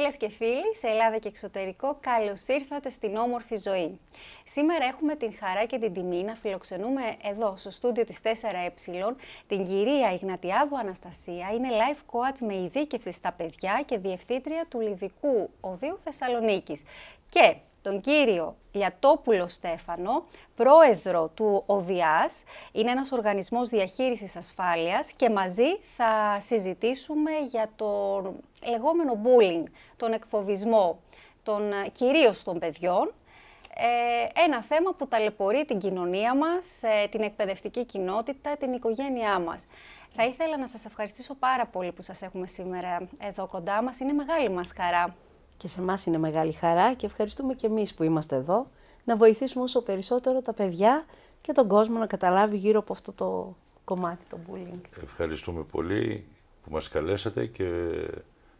Φίλες και φίλοι, σε Ελλάδα και εξωτερικό, καλώς ήρθατε στην όμορφη ζωή. Σήμερα έχουμε την χαρά και την τιμή να φιλοξενούμε εδώ, στο στούντιο της 4Ε, την κυρία Ιγνατιάδου Αναστασία. Είναι live coach με ειδίκευση στα παιδιά και διευθύντρια του Λιδικού Οδείου Θεσσαλονίκης. Και τον κύριο Λιατόπουλο Στέφανο, πρόεδρο του ΟΔΙΑΣ, είναι ένας οργανισμός διαχείρισης ασφάλειας και μαζί θα συζητήσουμε για το λεγόμενο bullying, τον εκφοβισμό των ε, κυρίως των παιδιών, ε, ένα θέμα που ταλαιπωρεί την κοινωνία μας, ε, την εκπαιδευτική κοινότητα, την οικογένειά μας. Θα ήθελα να σας ευχαριστήσω πάρα πολύ που σας έχουμε σήμερα εδώ κοντά μας. Είναι μεγάλη μας χαρά. Και σε εμάς είναι μεγάλη χαρά και ευχαριστούμε και εμείς που είμαστε εδώ να βοηθήσουμε όσο περισσότερο τα παιδιά και τον κόσμο να καταλάβει γύρω από αυτό το κομμάτι, το bullying. Ευχαριστούμε πολύ που μας καλέσατε και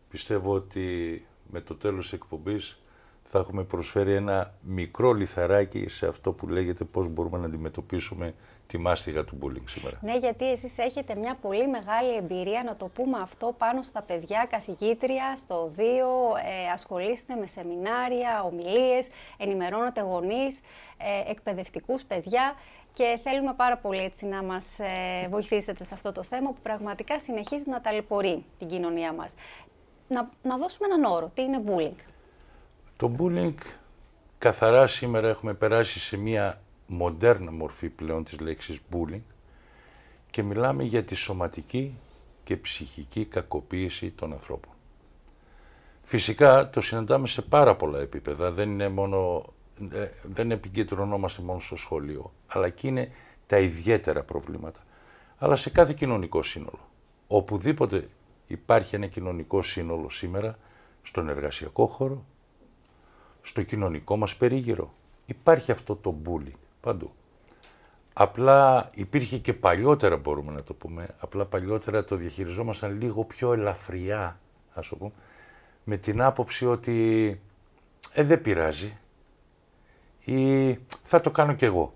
πιστεύω ότι με το τέλος της εκπομπής θα έχουμε προσφέρει ένα μικρό λιθαράκι σε αυτό που λέγεται πώς μπορούμε να αντιμετωπίσουμε τη μάστιγα του bullying σήμερα. Ναι, γιατί εσείς έχετε μια πολύ μεγάλη εμπειρία, να το πούμε αυτό, πάνω στα παιδιά, καθηγήτρια, στο ΔΙΟ, ε, ασχολείστε με σεμινάρια, ομιλίες, ενημερώνονται γονείς, ε, εκπαιδευτικούς παιδιά και θέλουμε πάρα πολύ έτσι να μας ε, βοηθήσετε σε αυτό το θέμα που πραγματικά συνεχίζει να ταλαιπωρεί την κοινωνία μας. Να, να δώσουμε έναν όρο. Τι είναι bullying. Το bullying καθαρά σήμερα έχουμε περάσει σε μια μοντέρνα μορφή πλέον της λέξης bullying και μιλάμε για τη σωματική και ψυχική κακοποίηση των ανθρώπων. Φυσικά το συναντάμε σε πάρα πολλά επίπεδα, δεν, είναι μόνο, ε, δεν επικεντρωνόμαστε μόνο στο σχολείο, αλλά και είναι τα ιδιαίτερα προβλήματα. Αλλά σε κάθε κοινωνικό σύνολο. Οπουδήποτε υπάρχει ένα κοινωνικό σύνολο σήμερα, στον εργασιακό χώρο, στο κοινωνικό μας περίγυρο, υπάρχει αυτό το bullying. Παντού. Απλά υπήρχε και παλιότερα, μπορούμε να το πούμε, απλά παλιότερα το διαχειριζόμασταν λίγο πιο ελαφριά, ας το πούμε, με την άποψη ότι ε, δεν πειράζει ή θα το κάνω κι εγώ.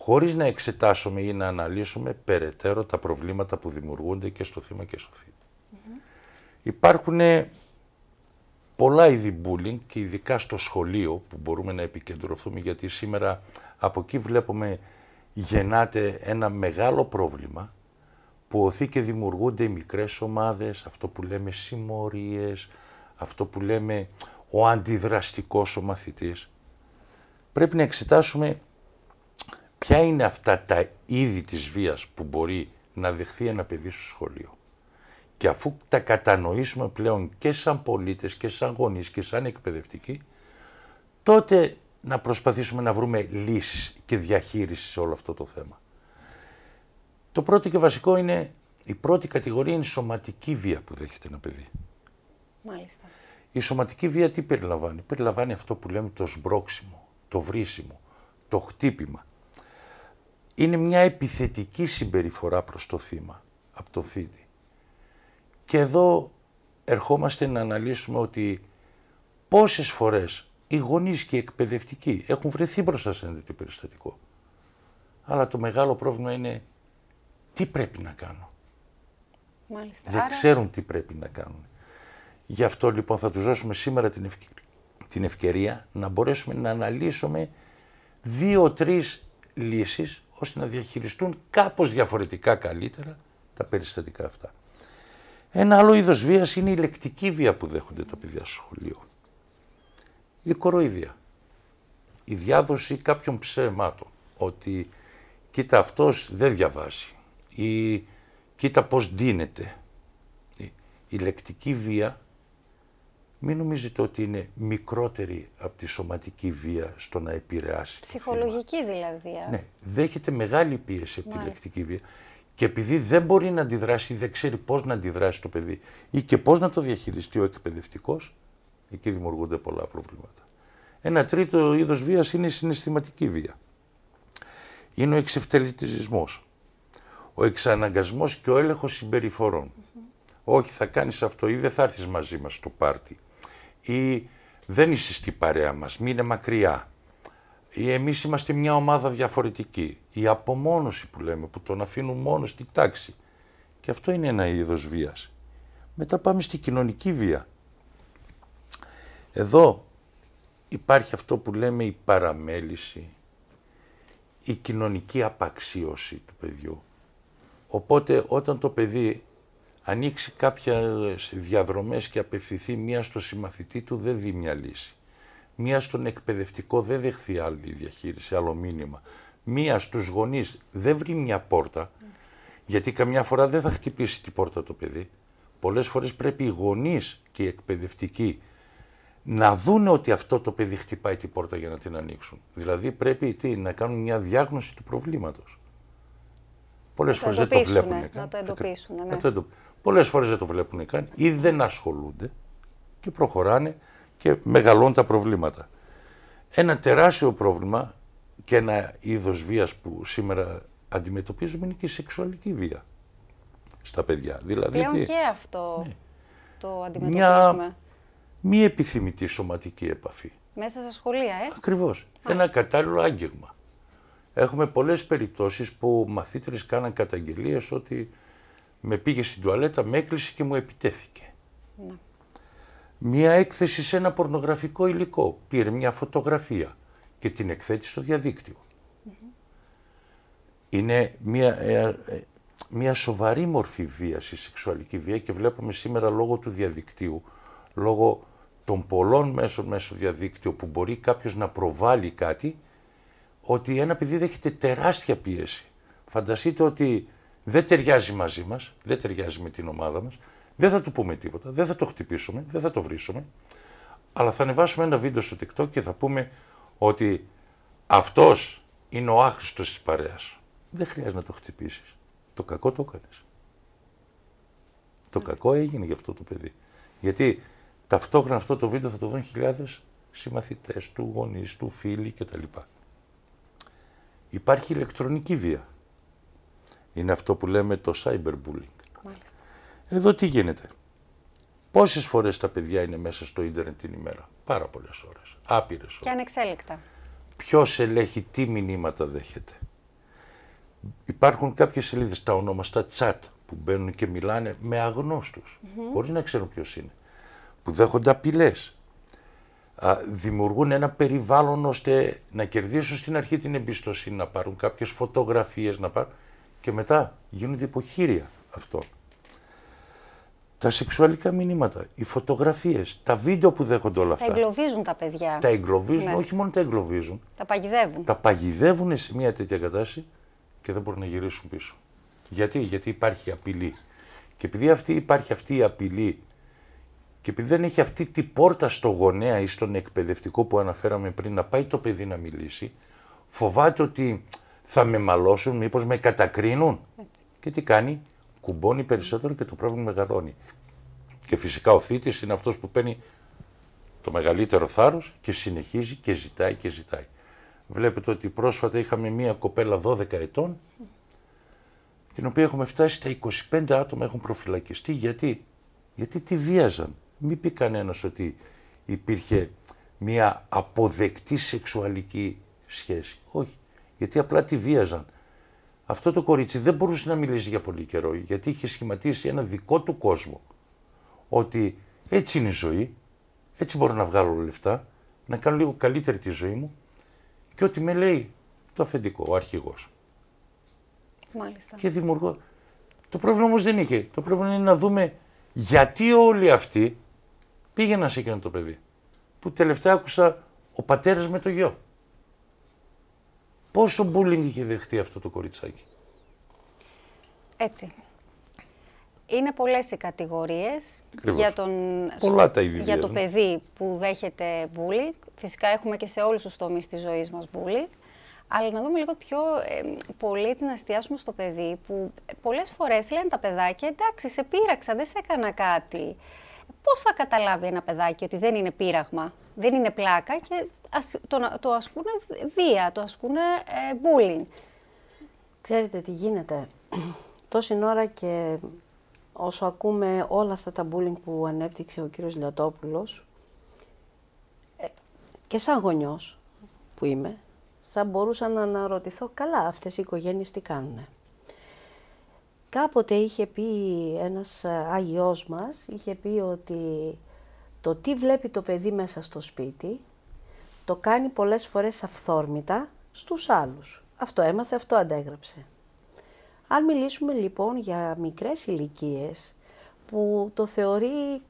Χωρίς να εξετάσουμε ή να αναλύσουμε περαιτέρω τα προβλήματα που δημιουργούνται και στο θύμα και στο θύμα. Υπάρχουν πολλά είδη bullying και ειδικά στο σχολείο που μπορούμε να επικεντρωθούμε γιατί σήμερα από εκεί βλέπουμε γεννάται ένα μεγάλο πρόβλημα που οθεί και δημιουργούνται οι μικρές ομάδες, αυτό που λέμε συμμορίες, αυτό που λέμε ο αντιδραστικός ο μαθητής. Πρέπει να εξετάσουμε ποια είναι αυτά τα είδη της βίας που μπορεί να δεχθεί ένα παιδί στο σχολείο. Και αφού τα κατανοήσουμε πλέον και σαν πολίτες και σαν γονείς και σαν εκπαιδευτικοί, τότε να προσπαθήσουμε να βρούμε λύσεις και διαχείρισης σε όλο αυτό το θέμα. Το πρώτο και βασικό είναι, η πρώτη κατηγορία είναι η σωματική βία που δέχεται ένα παιδί. Μάλιστα. Η σωματική βία τι περιλαμβάνει. Περιλαμβάνει αυτό που λέμε το σμπρόξιμο, το βρίσιμο, το χτύπημα. Είναι μια επιθετική συμπεριφορά προς το θύμα, από το θήτη. Και εδώ ερχόμαστε να αναλύσουμε ότι πόσες φορές οι γονείς και οι εκπαιδευτικοί έχουν βρεθεί μπροστά σε ένα τέτοιο περιστατικό. Αλλά το μεγάλο πρόβλημα είναι τι πρέπει να κάνω. Μάλιστα. Δεν ξέρουν τι πρέπει να κάνουν. Γι' αυτό λοιπόν θα τους δώσουμε σήμερα την, την ευκαιρία να μπορέσουμε να αναλύσουμε δύο-τρεις λύσεις ώστε να διαχειριστούν κάπως διαφορετικά καλύτερα τα περιστατικά αυτά. Ένα άλλο είδος βίας είναι η λεκτική βία που δέχονται τα παιδιά στο σχολείο. Η κοροϊδία. Η διάδοση κάποιων ψέματων. Ότι κοίτα αυτός δεν διαβάζει. Ή κοίτα πώς ντύνεται. Η κοιτα πω ντυνεται βία μην νομίζετε ότι είναι μικρότερη από τη σωματική βία στο να επηρεάσει. Ψυχολογική δηλαδή. Ναι, δέχεται μεγάλη πίεση από τη λεκτική βία. Και επειδή δεν μπορεί να αντιδράσει ή δεν ξέρει πώς να αντιδράσει το παιδί ή και πώς να το διαχειριστεί ο εκπαιδευτικός, εκεί δημιουργούνται πολλά προβλήματα. Ένα τρίτο είδος βίας είναι η συναισθηματική βία. Είναι ο εξευτελιτισμός. Ο εξαναγκασμός και ο έλεγχος Όχι, θα κάνεις αυτό ή δεν θα έρθεις μαζί μας στο πάρτι. Ή δεν είσαι στην παρέα μας, μείνε μακριά. Εμείς είμαστε μια ομάδα διαφορετική. Η απομόνωση που λέμε, που τον αφήνουν μόνος στην τάξη. Και αυτό είναι ένα είδος βίας. Μετά πάμε στη κοινωνική βία. Εδώ υπάρχει αυτό που λέμε η παραμέληση, η κοινωνική απαξίωση του παιδιού. Οπότε όταν το παιδί ανοίξει κάποιες διαδρομές και απευθυνθεί μία στο συμμαθητή του, δεν δει μια λύση μία στον εκπαιδευτικό δεν δεχθεί άλλη διαχείριση, άλλο μήνυμα. Μία στους γονείς δεν βρει μια πόρτα, γιατί καμιά φορά δεν θα χτυπήσει την πόρτα το παιδί. Πολλές φορές πρέπει οι γονείς και οι εκπαιδευτικοί να δουν ότι αυτό το παιδί χτυπάει την πόρτα για να την ανοίξουν. Δηλαδή πρέπει τι, να κάνουν μια διάγνωση του προβλήματος. Πολλές φορές δεν το βλέπουν Να το εντοπίσουν. Ναι. Πολλές φορές δεν το βλέπουν καν ή δεν ασχολούνται και προχωράνε και μεγαλώνουν τα προβλήματα. Ένα τεράστιο πρόβλημα και ένα είδος βίας που σήμερα αντιμετωπίζουμε είναι και η σεξουαλική βία στα παιδιά. Δηλαδή, Πλέον και αυτό ναι. το αντιμετωπίζουμε. Μια μη επιθυμητή σωματική επαφή. Μέσα στα σχολεία, ε. Ακριβώς. Ένα κατάλληλο άγγιγμα. Έχουμε πολλές περιπτώσεις που μαθήτρες κάναν καταγγελίες ότι με πήγε στην τουαλέτα, με έκλεισε και μου επιτέθηκε. Ναι μία έκθεση σε ένα πορνογραφικό υλικό. Πήρε μία φωτογραφία και την εκθέτει στο διαδικτυο mm-hmm. Είναι μία, ε, ε, μία σοβαρή μορφή βίας η σεξουαλική βία και βλέπουμε σήμερα λόγω του διαδικτύου, λόγω των πολλών μέσων μέσω διαδίκτυο που μπορεί κάποιος να προβάλλει κάτι, ότι ένα παιδί δέχεται τεράστια πίεση. Φανταστείτε ότι δεν ταιριάζει μαζί μας, δεν ταιριάζει με την ομάδα μας, δεν θα του πούμε τίποτα, δεν θα το χτυπήσουμε, δεν θα το βρήσουμε, αλλά θα ανεβάσουμε ένα βίντεο στο TikTok και θα πούμε ότι αυτός είναι ο άχρηστος της παρέας. Δεν χρειάζεται να το χτυπήσεις. Το κακό το έκανες. Το κακό έγινε για αυτό το παιδί. Γιατί ταυτόχρονα αυτό το βίντεο θα το δουν χιλιάδες συμμαθητές του, γονείς, του, φίλοι κτλ. Υπάρχει ηλεκτρονική βία. Είναι αυτό που λέμε το cyberbullying. Μάλιστα. Εδώ τι γίνεται. Πόσες φορές τα παιδιά είναι μέσα στο ίντερνετ την ημέρα. Πάρα πολλές ώρες. Άπειρες ώρες. Και ανεξέλεκτα. Ποιος ελέγχει, τι μηνύματα δέχεται. Υπάρχουν κάποιες σελίδες, τα ονομαστά chat, που μπαίνουν και μιλάνε με αγνώστους, mm -hmm. να ξέρουν ποιος είναι, που δέχονται απειλές. Δημιουργούν ένα περιβάλλον ώστε να κερδίσουν στην αρχή την εμπιστοσύνη, να πάρουν κάποιες φωτογραφίες, να πάρουν και μετά γίνονται υποχείρια αυτό τα σεξουαλικά μηνύματα, οι φωτογραφίες, τα βίντεο που δέχονται όλα αυτά. Τα εγκλωβίζουν τα παιδιά. Τα εγκλωβίζουν, ναι. όχι μόνο τα εγκλωβίζουν. Τα παγιδεύουν. Τα παγιδεύουν σε μια τέτοια κατάσταση και δεν μπορούν να γυρίσουν πίσω. Γιατί, Γιατί υπάρχει απειλή. Και επειδή αυτή, υπάρχει αυτή η απειλή και επειδή δεν έχει αυτή την πόρτα στο γονέα ή στον εκπαιδευτικό που αναφέραμε πριν να πάει το παιδί να μιλήσει, φοβάται ότι θα με μαλώσουν, μήπως με κατακρίνουν. Έτσι. Και τι κάνει, κουμπώνει περισσότερο και το πρόβλημα μεγαλώνει. Και φυσικά ο θήτης είναι αυτός που παίρνει το μεγαλύτερο θάρρος και συνεχίζει και ζητάει και ζητάει. Βλέπετε ότι πρόσφατα είχαμε μία κοπέλα 12 ετών, την οποία έχουμε φτάσει τα 25 άτομα έχουν προφυλακιστεί. Γιατί, Γιατί τη βίαζαν. Μην πει κανένας ότι υπήρχε μία αποδεκτή σεξουαλική σχέση. Όχι. Γιατί απλά τη βίαζαν αυτό το κορίτσι δεν μπορούσε να μιλήσει για πολύ καιρό, γιατί είχε σχηματίσει ένα δικό του κόσμο. Ότι έτσι είναι η ζωή, έτσι μπορώ να βγάλω λεφτά, να κάνω λίγο καλύτερη τη ζωή μου και ό,τι με λέει το αφεντικό, ο αρχηγός. Μάλιστα. Και δημιουργώ. Το πρόβλημα όμως δεν είχε. Το πρόβλημα είναι να δούμε γιατί όλοι αυτοί πήγαιναν σε εκείνο το παιδί. Που τελευταία άκουσα ο πατέρας με το γιο. Πόσο bullying είχε δεχτεί αυτό το κοριτσάκι. Έτσι. Είναι πολλές οι κατηγορίες για, τον, για το παιδί που δέχεται bullying. Φυσικά έχουμε και σε όλους τους τομείς της ζωής μας bullying. Αλλά να δούμε λίγο πιο ε, πολύ να εστιάσουμε στο παιδί που πολλές φορές λένε τα παιδάκια εντάξει σε πείραξα, δεν σε έκανα κάτι. Πώς θα καταλάβει ένα παιδάκι ότι δεν είναι πείραγμα, δεν είναι πλάκα και το ασκούνε βία, το ασκούνε ε, bullying. Ξέρετε τι γίνεται. Τόση ώρα και όσο ακούμε όλα αυτά τα bullying που ανέπτυξε ο κύριος Λιωτόπουλος ε, και σαν γονιός που είμαι, θα μπορούσα να αναρωτηθώ καλά αυτές οι οικογένειες τι κάνουν. Κάποτε είχε πει ένας ε, Άγιος μας, είχε πει ότι το τι βλέπει το παιδί μέσα στο σπίτι το κάνει πολλές φορές αυθόρμητα στους άλλους. Αυτό έμαθε, αυτό αντέγραψε. Αν μιλήσουμε λοιπόν για μικρές ηλικίες που το θεωρεί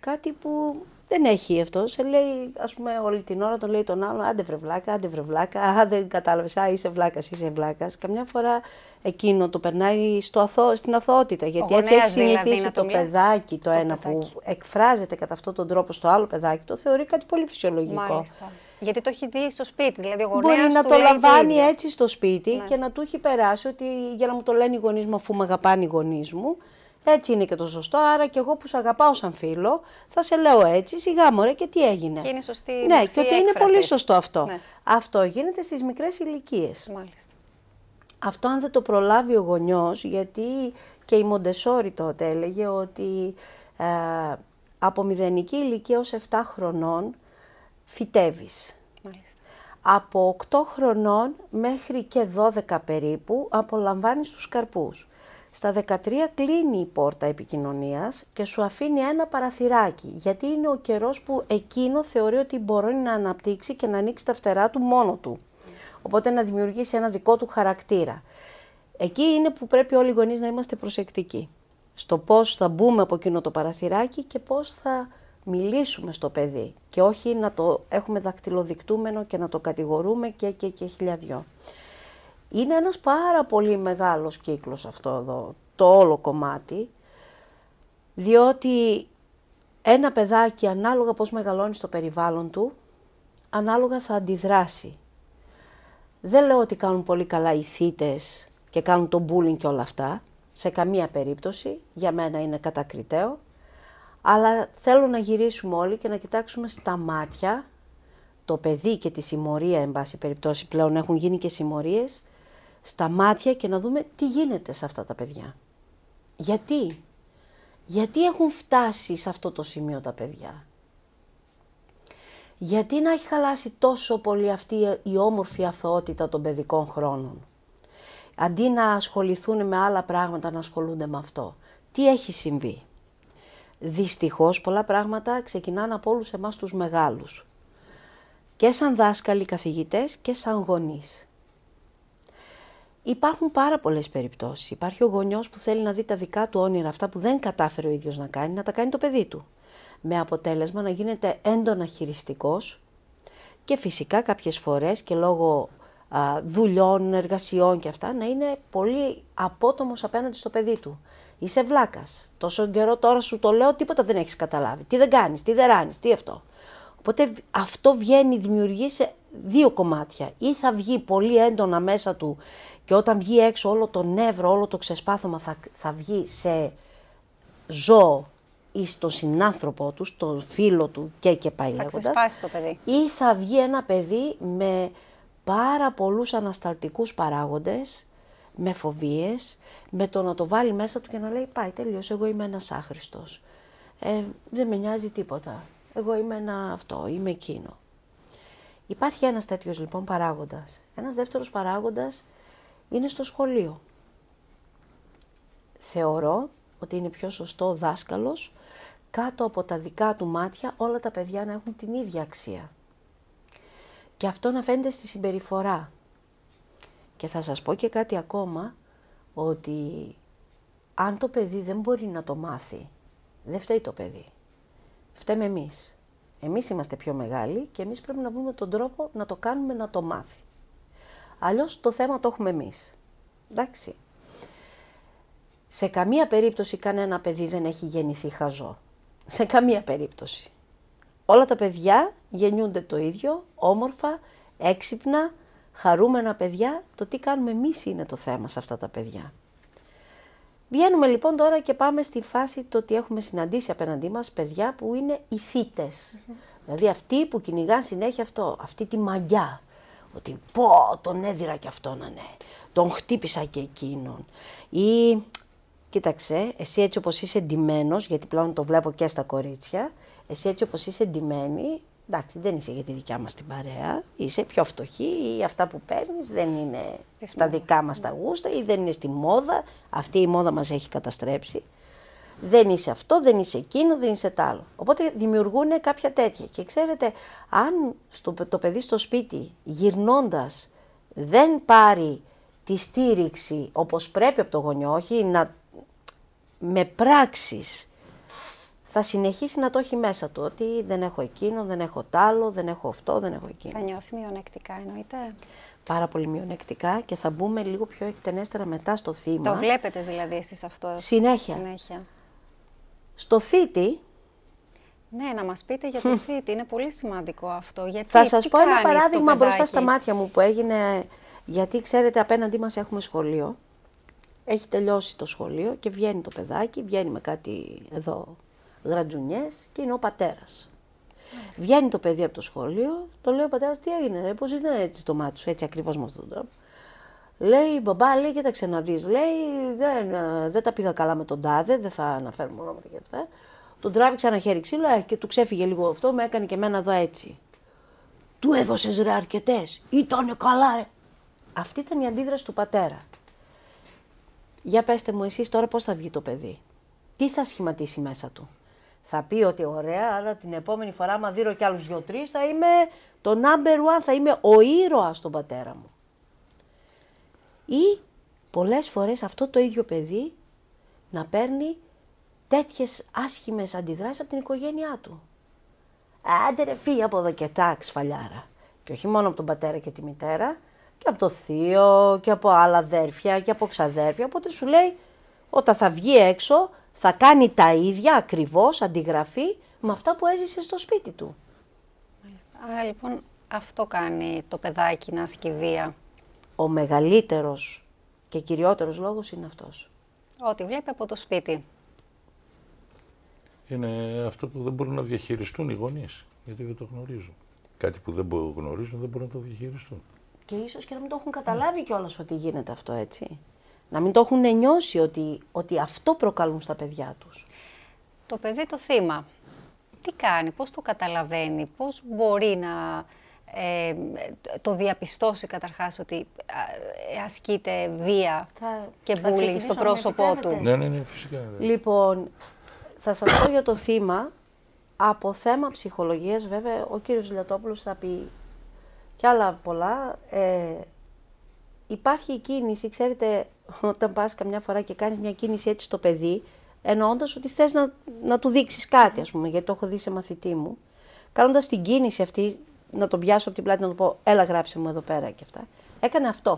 κάτι που δεν έχει αυτό. Σε λέει, ας πούμε, όλη την ώρα το λέει τον άλλο, άντε βρε βλάκα, άντε βρε βλάκα, α, δεν κατάλαβες, α, είσαι βλάκας, είσαι βλάκας. Καμιά φορά εκείνο το περνάει στο αθώ, στην αθωότητα. Γιατί έτσι έχει δηλαδή, συνηθίσει το παιδάκι το, ένα που εκφράζεται κατά αυτόν τον τρόπο στο άλλο παιδάκι, το θεωρεί κάτι πολύ φυσιολογικό. Μάλιστα. Γιατί το έχει δει στο σπίτι, δηλαδή ο γονέας Μπορεί να το λαμβάνει έτσι στο σπίτι ναι. και να του έχει περάσει ότι για να μου το λένε οι γονείς μου αφού με αγαπάνε οι γονείς μου. Έτσι είναι και το σωστό. Άρα και εγώ που σε αγαπάω σαν φίλο, θα σε λέω έτσι, σιγά μωρέ και τι έγινε. Και είναι σωστή Ναι, ότι είναι πολύ σωστό αυτό. Ναι. Αυτό γίνεται στις μικρές ηλικίες. Μάλιστα. Αυτό αν δεν το προλάβει ο γονιός, γιατί και η Μοντεσόρη τότε έλεγε ότι ε, από μηδενική ηλικία ως 7 χρονών φυτεύεις. Από 8 χρονών μέχρι και 12 περίπου απολαμβάνεις τους καρπούς. Στα 13 κλείνει η πόρτα επικοινωνίας και σου αφήνει ένα παραθυράκι, γιατί είναι ο καιρός που εκείνο θεωρεί ότι μπορεί να αναπτύξει και να ανοίξει τα φτερά του μόνο του. Οπότε να δημιουργήσει ένα δικό του χαρακτήρα. Εκεί είναι που πρέπει όλοι οι γονείς να είμαστε προσεκτικοί. Στο πώς θα μπούμε από εκείνο το παραθυράκι και πώς θα μιλήσουμε στο παιδί και όχι να το έχουμε δακτυλοδεικτούμενο και να το κατηγορούμε και, και, και χιλιαδιό. Είναι ένας πάρα πολύ μεγάλος κύκλος αυτό εδώ, το όλο κομμάτι, διότι ένα παιδάκι ανάλογα πώς μεγαλώνει στο περιβάλλον του, ανάλογα θα αντιδράσει. Δεν λέω ότι κάνουν πολύ καλά οι θήτες και κάνουν το bullying και όλα αυτά. Σε καμία περίπτωση, για μένα είναι κατακριτέο. Αλλά θέλω να γυρίσουμε όλοι και να κοιτάξουμε στα μάτια το παιδί και τη συμμορία, εν πάση περιπτώσει, πλέον έχουν γίνει και συμμορίες, στα μάτια και να δούμε τι γίνεται σε αυτά τα παιδιά. Γιατί, γιατί έχουν φτάσει σε αυτό το σημείο τα παιδιά γιατί να έχει χαλάσει τόσο πολύ αυτή η όμορφη αθωότητα των παιδικών χρόνων. Αντί να ασχοληθούν με άλλα πράγματα, να ασχολούνται με αυτό. Τι έχει συμβεί. Δυστυχώς πολλά πράγματα ξεκινάνε από όλους εμάς τους μεγάλους. Και σαν δάσκαλοι καθηγητές και σαν γονείς. Υπάρχουν πάρα πολλές περιπτώσεις. Υπάρχει ο γονιός που θέλει να δει τα δικά του όνειρα, αυτά που δεν κατάφερε ο ίδιος να κάνει, να τα κάνει το παιδί του με αποτέλεσμα να γίνεται έντονα χειριστικός και φυσικά κάποιες φορές και λόγω δουλειών, εργασιών και αυτά να είναι πολύ απότομος απέναντι στο παιδί του. Είσαι βλάκας, τόσο καιρό τώρα σου το λέω τίποτα δεν έχεις καταλάβει, τι δεν κάνεις, τι δεν ράνεις, τι αυτό. Οπότε αυτό βγαίνει, δημιουργεί σε δύο κομμάτια. Ή θα βγει πολύ έντονα μέσα του και όταν βγει έξω όλο το νεύρο, όλο το ξεσπάθωμα θα, θα βγει σε ζώο ή στον συνάνθρωπό τους, στον φίλο του και και πάει θα λέγοντας. ξεσπάσει το παιδί. Ή θα βγει ένα παιδί με πάρα πολλούς ανασταλτικούς παράγοντες, με φοβίες, με το να το βάλει μέσα του και να λέει πάει τελείως, εγώ είμαι ένας άχρηστος. Ε, δεν με νοιάζει τίποτα. Εγώ είμαι ένα αυτό, είμαι εκείνο. Υπάρχει ένας τέτοιος λοιπόν παράγοντας. Ένας δεύτερος παράγοντας είναι στο σχολείο. Θεωρώ ότι είναι πιο σωστό ο δάσκαλος κάτω από τα δικά του μάτια όλα τα παιδιά να έχουν την ίδια αξία. Και αυτό να φαίνεται στη συμπεριφορά. Και θα σας πω και κάτι ακόμα, ότι αν το παιδί δεν μπορεί να το μάθει, δεν φταίει το παιδί. Φταίμε εμείς. Εμείς είμαστε πιο μεγάλοι και εμείς πρέπει να βρούμε τον τρόπο να το κάνουμε να το μάθει. Αλλιώς το θέμα το έχουμε εμείς. Εντάξει. Σε καμία περίπτωση κανένα παιδί δεν έχει γεννηθεί χαζό σε καμία περίπτωση. Όλα τα παιδιά γεννιούνται το ίδιο, όμορφα, έξυπνα, χαρούμενα παιδιά. Το τι κάνουμε εμείς είναι το θέμα σε αυτά τα παιδιά. Βγαίνουμε λοιπόν τώρα και πάμε στη φάση το ότι έχουμε συναντήσει απέναντί μας παιδιά που είναι ηθίτες. Mm Δηλαδή αυτοί που κυνηγά συνέχεια αυτό, αυτή τη μαγιά. Ότι πω, τον έδιρα και να ναι. Τον χτύπησα και εκείνον. Ή Κοίταξε, εσύ έτσι όπως είσαι εντυμένο, γιατί πλέον το βλέπω και στα κορίτσια, εσύ έτσι όπως είσαι εντυμένη, εντάξει δεν είσαι για τη δικιά μας την παρέα, είσαι πιο φτωχή ή αυτά που παίρνεις δεν είναι Τις στα δικά μας τα γούστα ή δεν είναι στη μόδα, αυτή η μόδα μας έχει καταστρέψει. Δεν είσαι αυτό, δεν είσαι εκείνο, δεν είσαι τ' άλλο. Οπότε δημιουργούν κάποια τέτοια. Και ξέρετε, αν στο, το παιδί στο σπίτι γυρνώντας δεν πάρει τη στήριξη όπως πρέπει από το γονιό, όχι να με πράξεις θα συνεχίσει να το έχει μέσα του. Ότι δεν έχω εκείνο, δεν έχω τ' άλλο, δεν έχω αυτό, δεν έχω εκείνο. Θα νιώθει μειονεκτικά εννοείται. Πάρα πολύ μειονεκτικά και θα μπούμε λίγο πιο εκτενέστερα μετά στο θύμα. Το βλέπετε δηλαδή εσείς αυτό. Συνέχεια. Συνέχεια. Στο θήτη, ναι, να μας πείτε για το θήτη. Είναι πολύ σημαντικό αυτό. Γιατί, θα σας πω ένα παράδειγμα μπροστά στα μάτια μου που έγινε. Γιατί ξέρετε, απέναντί μας έχουμε σχολείο. Έχει τελειώσει το σχολείο και βγαίνει το παιδάκι, βγαίνει με κάτι εδώ γρατζουνιές και είναι ο πατέρας. Βγαίνει το παιδί από το σχολείο, το λέει ο πατέρας, τι έγινε, ρε, πώς είναι έτσι το μάτι σου, έτσι ακριβώς με αυτόν τον τρόπο. Λέει, μπαμπά, λέει, κοίταξε να δεις, λέει, δεν, ε, δεν τα πήγα καλά με τον τάδε, δεν θα αναφέρουμε ονόματα και αυτά. Τον τράβηξε ένα χέρι ξύλο ε, και του ξέφυγε λίγο αυτό, με έκανε και εμένα εδώ έτσι. Του έδωσες ρε αρκετές, ήταν καλά, ρε. Αυτή ήταν η αντίδραση του πατέρα. Για πέστε μου εσείς τώρα πώς θα βγει το παιδί. Τι θα σχηματίσει μέσα του. Θα πει ότι ωραία, αλλά την επόμενη φορά, άμα δίνω κι άλλους δύο-τρεις, θα είμαι το number one, θα είμαι ο ήρωας στον πατέρα μου. Ή πολλές φορές αυτό το ίδιο παιδί να παίρνει τέτοιες άσχημες αντιδράσεις από την οικογένειά του. Άντε ρε φύγε από εδώ και τάξ φαλιάρα. Και όχι μόνο από τον πατέρα και τη μητέρα, και από το θείο και από άλλα αδέρφια και από ξαδέρφια. Οπότε σου λέει όταν θα βγει έξω θα κάνει τα ίδια ακριβώς αντιγραφή με αυτά που έζησε στο σπίτι του. Μάλιστα. Άρα λοιπόν αυτό κάνει το παιδάκι να ασκεί Ο μεγαλύτερος και κυριότερος λόγος είναι αυτός. Ό,τι βλέπει από το σπίτι. Είναι αυτό που δεν μπορούν να διαχειριστούν οι γονείς, γιατί δεν το γνωρίζουν. Κάτι που δεν γνωρίζουν δεν μπορούν να το διαχειριστούν και ίσως και να μην το έχουν καταλάβει κιόλας ότι γίνεται αυτό έτσι. Να μην το έχουν νιώσει ότι, ότι αυτό προκαλούν στα παιδιά τους. Το παιδί το θύμα. Τι κάνει, πώς το καταλαβαίνει, πώς μπορεί να ε, το διαπιστώσει καταρχάς ότι ε, ασκείται βία και bullying στο πρόσωπό του. Ναι, ναι, ναι, φυσικά. Ναι. Λοιπόν, θα σας πω για το θύμα. Από θέμα ψυχολογίας βέβαια ο κύριος Λιατόπουλος θα πει και άλλα πολλά. Ε, υπάρχει η κίνηση, ξέρετε, όταν πας καμιά φορά και κάνεις μια κίνηση έτσι στο παιδί, εννοώντας ότι θες να, να του δείξεις κάτι, ας πούμε, γιατί το έχω δει σε μαθητή μου, κάνοντας την κίνηση αυτή, να τον πιάσω από την πλάτη να του πω, έλα γράψε μου εδώ πέρα και αυτά. Έκανε αυτό.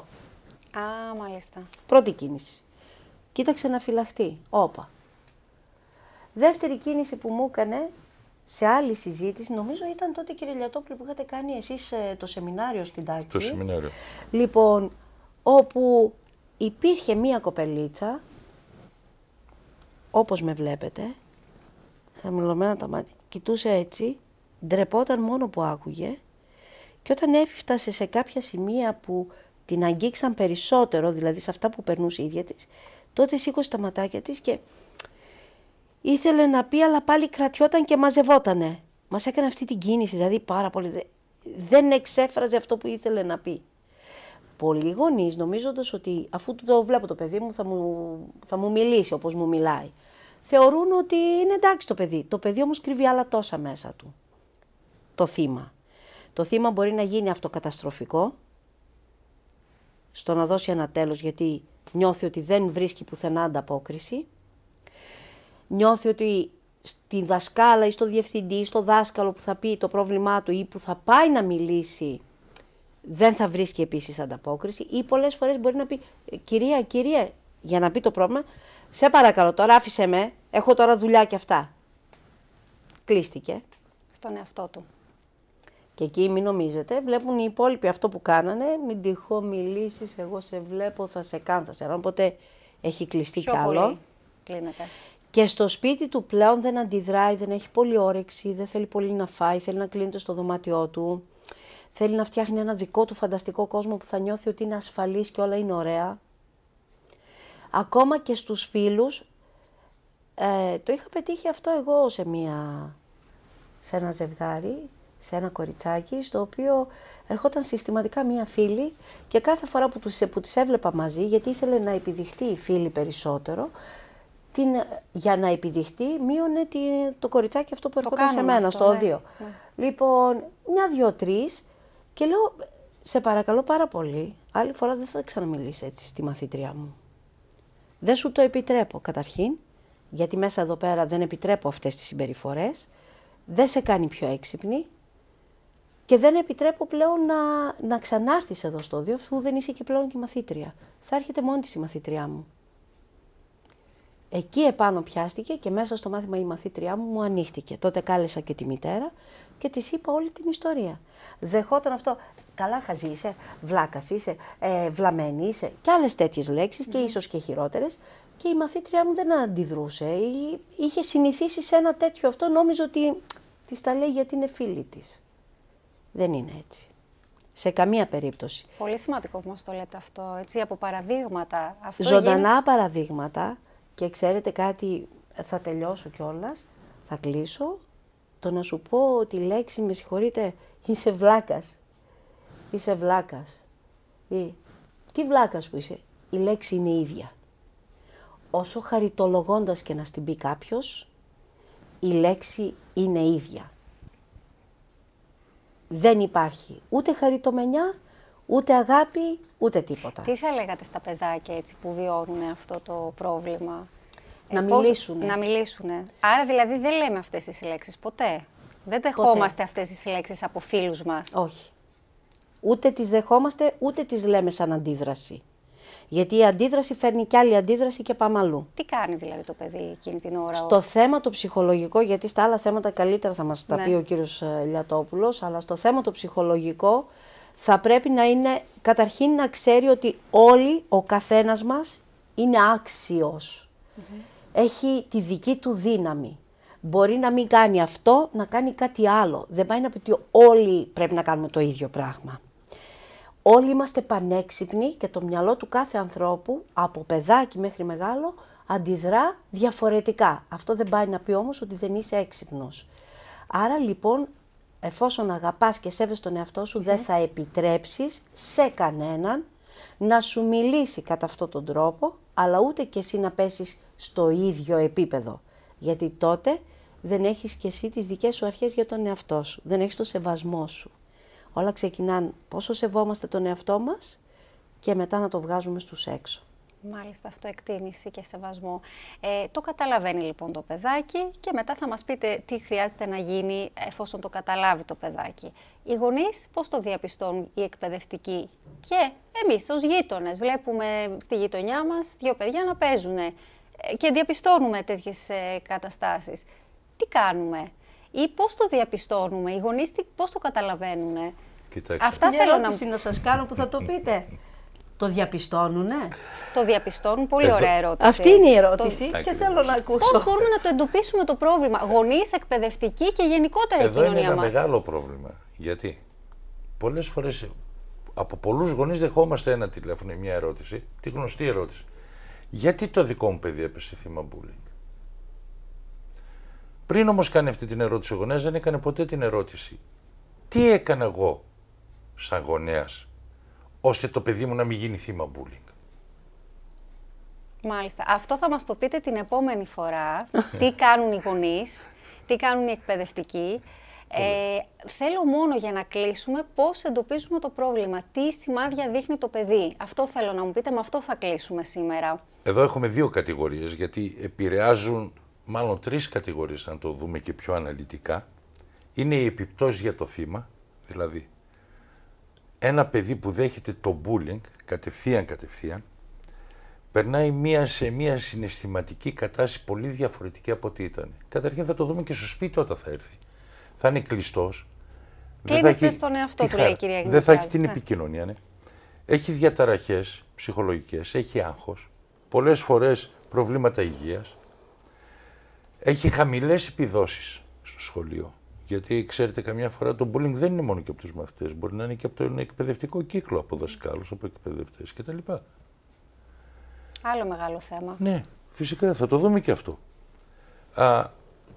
Α, μάλιστα. Πρώτη κίνηση. Κοίταξε να φυλαχτεί. Όπα. Δεύτερη κίνηση που μου έκανε σε άλλη συζήτηση, νομίζω ήταν τότε κύριε Λιατόπουλη που είχατε κάνει εσείς ε, το σεμινάριο στην τάξη. Το σεμινάριο. Λοιπόν, όπου υπήρχε μία κοπελίτσα, όπως με βλέπετε, χαμηλωμένα τα μάτια, κοιτούσε έτσι, ντρεπόταν μόνο που άκουγε και όταν έφτασε σε κάποια σημεία που την αγγίξαν περισσότερο, δηλαδή σε αυτά που περνούσε η ίδια της, τότε σήκωσε τα ματάκια της και ήθελε να πει, αλλά πάλι κρατιόταν και μαζευότανε. Μας έκανε αυτή την κίνηση, δηλαδή πάρα πολύ. Δεν εξέφραζε αυτό που ήθελε να πει. Πολλοί γονείς, νομίζοντας ότι αφού το βλέπω το παιδί μου θα μου, θα μου μιλήσει όπως μου μιλάει, θεωρούν ότι είναι εντάξει το παιδί. Το παιδί όμως κρύβει άλλα τόσα μέσα του. Το θύμα. Το θύμα μπορεί να γίνει αυτοκαταστροφικό, στο να δώσει ένα τέλος γιατί νιώθει ότι δεν βρίσκει πουθενά ανταπόκριση νιώθει ότι στη δασκάλα ή στο διευθυντή ή στο δάσκαλο που θα πει το πρόβλημά του ή που θα πάει να μιλήσει δεν θα βρίσκει επίσης ανταπόκριση ή πολλές φορές μπορεί να πει «Κυρία, κυρία, για να πει το πρόβλημα, σε παρακαλώ τώρα άφησε με, έχω τώρα δουλειά και αυτά». Κλείστηκε. Στον εαυτό του. Και εκεί μην νομίζετε, βλέπουν οι υπόλοιποι αυτό που κάνανε, μην τυχό μιλήσεις, εγώ σε βλέπω, θα σε κάνω, θα σε οπότε έχει κλειστεί κι άλλο. Κλείνεται. Και στο σπίτι του πλέον δεν αντιδράει, δεν έχει πολύ όρεξη, δεν θέλει πολύ να φάει, θέλει να κλείνεται στο δωμάτιό του. Θέλει να φτιάχνει ένα δικό του φανταστικό κόσμο που θα νιώθει ότι είναι ασφαλής και όλα είναι ωραία. Ακόμα και στους φίλους, ε, το είχα πετύχει αυτό εγώ σε, μια, σε ένα ζευγάρι, σε ένα κοριτσάκι, στο οποίο ερχόταν συστηματικά μία φίλη και κάθε φορά που, τους, που τις έβλεπα μαζί, γιατί ήθελε να επιδειχτεί η φίλη περισσότερο, την, για να επιδειχτεί, μείωνε την, το κοριτσάκι αυτό που έρχονταν σε μένα, στο όδιο. Ναι, ναι. Λοιπόν, μια, δύο, τρει και λέω, σε παρακαλώ πάρα πολύ, άλλη φορά δεν θα ξαναμιλήσει έτσι στη μαθήτριά μου. Δεν σου το επιτρέπω καταρχήν, γιατί μέσα εδώ πέρα δεν επιτρέπω αυτές τις συμπεριφορές, δεν σε κάνει πιο έξυπνη και δεν επιτρέπω πλέον να, να ξανάρθεις εδώ στο δύο, αφού δεν είσαι και πλέον και μαθήτρια. Θα έρχεται μόνη της η μαθήτριά μου. Εκεί επάνω πιάστηκε και μέσα στο μάθημα η μαθήτριά μου μου ανοίχτηκε. Τότε κάλεσα και τη μητέρα και της είπα όλη την ιστορία. Δεχόταν αυτό. Καλά χαζή είσαι, βλάκας είσαι, ε, βλαμένη είσαι και άλλες τέτοιες λέξεις και ίσως και χειρότερες. Και η μαθήτριά μου δεν αντιδρούσε. Είχε συνηθίσει σε ένα τέτοιο αυτό, νόμιζε ότι της τα λέει γιατί είναι φίλη της. Δεν είναι έτσι. Σε καμία περίπτωση. Πολύ σημαντικό όμω το λέτε αυτό, έτσι, από παραδείγματα. Αυτό Ζωντανά γίνει... παραδείγματα και ξέρετε κάτι, θα τελειώσω κιόλας, θα κλείσω. Το να σου πω ότι η λέξη, με συγχωρείτε, είσαι βλάκας. Είσαι βλάκας. Ή, τι βλάκας που είσαι. Η λέξη είναι ίδια. Όσο χαριτολογώντας και να στην πει κάποιος, η λέξη είναι ίδια. Δεν υπάρχει ούτε χαριτομενιά, ούτε αγάπη, ούτε τίποτα. Τι θα λέγατε στα παιδάκια έτσι που βιώνουν αυτό το πρόβλημα. Να ε, μιλήσουν. Να μιλήσουν. Άρα δηλαδή δεν λέμε αυτές τις λέξεις ποτέ. Δεν δεχόμαστε αυτές αυτές τις λέξεις από φίλους μας. Όχι. Ούτε τις δεχόμαστε, ούτε τις λέμε σαν αντίδραση. Γιατί η αντίδραση φέρνει κι άλλη αντίδραση και πάμε αλλού. Τι κάνει δηλαδή το παιδί εκείνη την ώρα. Στο θέμα το ψυχολογικό, γιατί στα άλλα θέματα καλύτερα θα μας ναι. τα πει ο κύριος ε, Λιατόπουλος, αλλά στο θέμα το ψυχολογικό θα πρέπει να είναι καταρχήν να ξέρει ότι όλοι, ο καθένας μας, είναι άξιος. Έχει τη δική του δύναμη. Μπορεί να μην κάνει αυτό, να κάνει κάτι άλλο. Δεν πάει να πει ότι όλοι πρέπει να κάνουμε το ίδιο πράγμα. Όλοι είμαστε πανέξυπνοι και το μυαλό του κάθε ανθρώπου, από παιδάκι μέχρι μεγάλο, αντιδρά διαφορετικά. Αυτό δεν πάει να πει όμως ότι δεν είσαι έξυπνος. Άρα λοιπόν εφόσον αγαπάς και σέβεσαι τον εαυτό σου, δεν θα επιτρέψεις σε κανέναν να σου μιλήσει κατά αυτόν τον τρόπο, αλλά ούτε και εσύ να πέσεις στο ίδιο επίπεδο. Γιατί τότε δεν έχεις και εσύ τις δικές σου αρχές για τον εαυτό σου, δεν έχεις το σεβασμό σου. Όλα ξεκινάνε πόσο σεβόμαστε τον εαυτό μας και μετά να το βγάζουμε στους έξω. Μάλιστα, αυτό εκτίμηση και σεβασμό. Ε, το καταλαβαίνει λοιπόν το παιδάκι και μετά θα μας πείτε τι χρειάζεται να γίνει εφόσον το καταλάβει το παιδάκι. Οι γονείς πώς το διαπιστώνουν οι εκπαιδευτικοί και εμείς ως γείτονες βλέπουμε στη γειτονιά μας δύο παιδιά να παίζουν ε, και διαπιστώνουμε τέτοιες ε, καταστάσεις. Τι κάνουμε ή πώς το διαπιστώνουμε, οι γονείς πώς το καταλαβαίνουν. Κοιτάξτε. Αυτά Μια θέλω να... να σας κάνω που θα το πείτε. Το διαπιστώνουνε. Το διαπιστώνουν. Πολύ Εδώ... ωραία ερώτηση. Αυτή είναι η ερώτηση το... και θέλω να ακούσω. Πώς μπορούμε να το εντοπίσουμε το πρόβλημα, γονείς, εκπαιδευτικοί και γενικότερα η κοινωνία μα. Είναι ένα μεγάλο πρόβλημα. Γιατί πολλές φορές από πολλούς γονείς δεχόμαστε ένα τηλέφωνο ή μια ερώτηση, τη γνωστή ερώτηση. Γιατί το δικό μου παιδί έπεσε θύμα bullying. Πριν όμως κάνει αυτή την ερώτηση ο γονέας, δεν έκανε ποτέ την ερώτηση. Τι έκανα εγώ σαν γονέας ώστε το παιδί μου να μην γίνει θύμα bullying. Μάλιστα. Αυτό θα μας το πείτε την επόμενη φορά. τι κάνουν οι γονείς, τι κάνουν οι εκπαιδευτικοί. Ε, θέλω μόνο για να κλείσουμε πώς εντοπίζουμε το πρόβλημα. Τι σημάδια δείχνει το παιδί. Αυτό θέλω να μου πείτε, με αυτό θα κλείσουμε σήμερα. Εδώ έχουμε δύο κατηγορίες, γιατί επηρεάζουν μάλλον τρεις κατηγορίες, να το δούμε και πιο αναλυτικά. Είναι η επιπτώσεις για το θύμα, δηλαδή ένα παιδί που δέχεται το bullying κατευθείαν κατευθείαν περνάει μία σε μία συναισθηματική κατάσταση πολύ διαφορετική από ό,τι ήταν. Καταρχήν θα το δούμε και στο σπίτι όταν θα έρθει. Θα είναι κλειστός. Κλείνεται στον εαυτό του, λέει η κυρία Δεν θα έχει την ναι. επικοινωνία, ναι. Έχει διαταραχές ψυχολογικές, έχει άγχος, πολλές φορές προβλήματα υγείας. Έχει χαμηλές επιδόσεις στο σχολείο. Γιατί ξέρετε, καμιά φορά το bullying δεν είναι μόνο και από τους μαθητές. Μπορεί να είναι και από τον εκπαιδευτικό κύκλο, από δασκάλους, από εκπαιδευτές κτλ. Άλλο μεγάλο θέμα. Ναι, φυσικά θα το δούμε και αυτό. Α,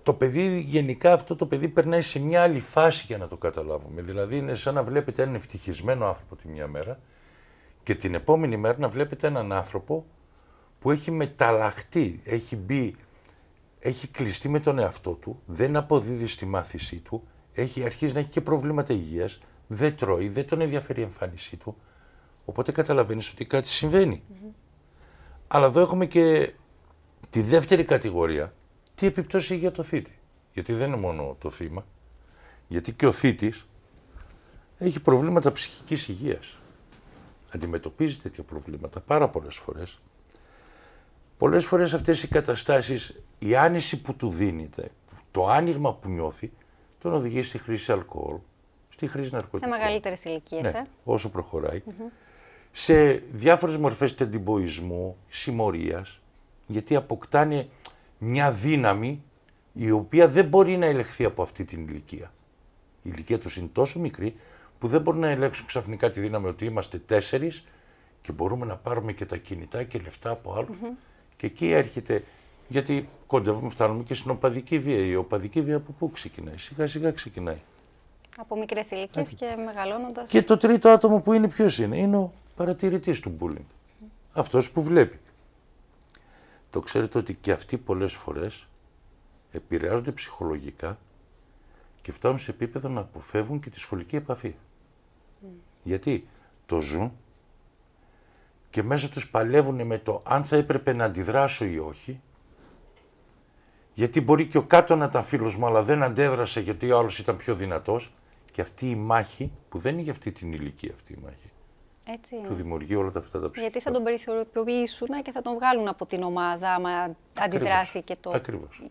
το παιδί, γενικά αυτό το παιδί περνάει σε μια άλλη φάση για να το καταλάβουμε. Δηλαδή είναι σαν να βλέπετε έναν ευτυχισμένο άνθρωπο τη μια μέρα και την επόμενη μέρα να βλέπετε έναν άνθρωπο που έχει μεταλλαχτεί, έχει μπει έχει κλειστεί με τον εαυτό του, δεν αποδίδει στη μάθησή του, έχει αρχίσει να έχει και προβλήματα υγείας, δεν τρώει, δεν τον ενδιαφέρει η εμφάνισή του. Οπότε καταλαβαίνεις ότι κάτι Αλλά εδώ έχουμε και τη δεύτερη κατηγορία. Τι επιπτώσεις για το θήτη. Γιατί δεν είναι μόνο το θύμα. Γιατί και ο θήτης έχει προβλήματα ψυχικής υγείας. Αντιμετωπίζει τέτοια προβλήματα πάρα πολλές φορές. Πολλές φορές αυτές οι καταστάσεις η άνεση που του δίνεται, το άνοιγμα που νιώθει, τον οδηγεί στη χρήση αλκοόλ, στη χρήση ναρκωτικών. Σε μεγαλύτερες ηλικίες. Ναι, ε? όσο προχωράει. Mm -hmm. Σε διάφορες μορφές τεντυμποϊσμού, συμμορίας, γιατί αποκτάνε μια δύναμη η οποία δεν μπορεί να ελεγχθεί από αυτή την ηλικία. Η ηλικία τους είναι τόσο μικρή που δεν μπορούν να ελέγξουν ξαφνικά τη δύναμη ότι είμαστε τέσσερις και μπορούμε να πάρουμε και τα κινητά και λεφτά από άλλους. Και εκεί έρχεται γιατί κοντεύουμε, φτάνουμε και στην οπαδική βία. Η οπαδική βία από πού ξεκινάει, σιγά σιγά ξεκινάει. Από μικρές ηλικίες και μεγαλώνοντας. Και το τρίτο άτομο που είναι ποιος είναι, είναι ο παρατηρητής του bullying. Mm. Αυτός που βλέπει. Το ξέρετε ότι και αυτοί πολλές φορές επηρεάζονται ψυχολογικά και φτάνουν σε επίπεδο να αποφεύγουν και τη σχολική επαφή. Mm. Γιατί το ζουν και μέσα τους παλεύουν με το αν θα έπρεπε να αντιδράσω ή όχι γιατί μπορεί και ο κάτω να ήταν φίλος μου, αλλά δεν αντέδρασε γιατί ο άλλος ήταν πιο δυνατός. Και αυτή η μάχη, που δεν είναι για αυτή την ηλικία αυτή η μάχη, έτσι Του δημιουργεί όλα τα αυτά τα ψυχικά. Γιατί θα τον περιθωριοποιήσουν και θα τον βγάλουν από την ομάδα, άμα αντιδράσει και, το...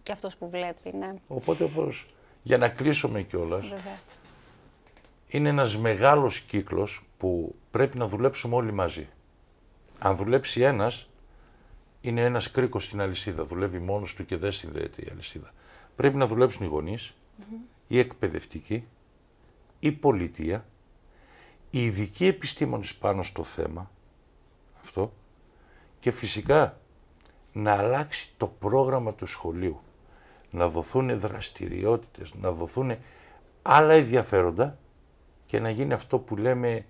και αυτός που βλέπει. Ναι. Οπότε, όπως, για να κλείσουμε κιόλας. είναι ένας μεγάλος κύκλος που πρέπει να δουλέψουμε όλοι μαζί. Αν δουλέψει ένας, είναι ένας κρίκος στην αλυσίδα. Δουλεύει μόνος του και δεν συνδέεται η αλυσίδα. Πρέπει να δουλέψουν οι γονει η mm-hmm. οι εκπαιδευτικοί, η πολιτεία, οι ειδικοί επιστήμονες πάνω στο θέμα αυτό και φυσικά να αλλάξει το πρόγραμμα του σχολείου. Να δοθούν δραστηριότητες, να δοθούν άλλα ενδιαφέροντα και να γίνει αυτό που λέμε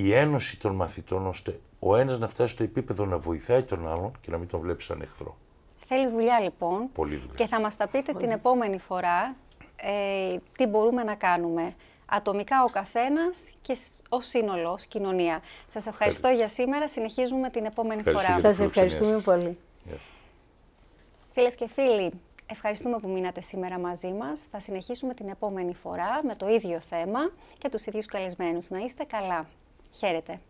η ένωση των μαθητών ώστε ο ένας να φτάσει στο επίπεδο να βοηθάει τον άλλον και να μην τον βλέπεις σαν εχθρό. Θέλει δουλειά λοιπόν. Πολύ δουλειά. Και θα μας τα πείτε την επόμενη φορά ε, τι μπορούμε να κάνουμε ατομικά ο καθένας και ω σύνολο, ω κοινωνία. Σας ευχαριστώ για σήμερα. Συνεχίζουμε την επόμενη φορά. Σα ευχαριστούμε πολύ. Yeah. και φίλοι, ευχαριστούμε που μείνατε σήμερα μαζί μας. Θα συνεχίσουμε την επόμενη φορά με το ίδιο θέμα και τους ίδιους καλεσμένους. Να είστε καλά. Χαίρετε.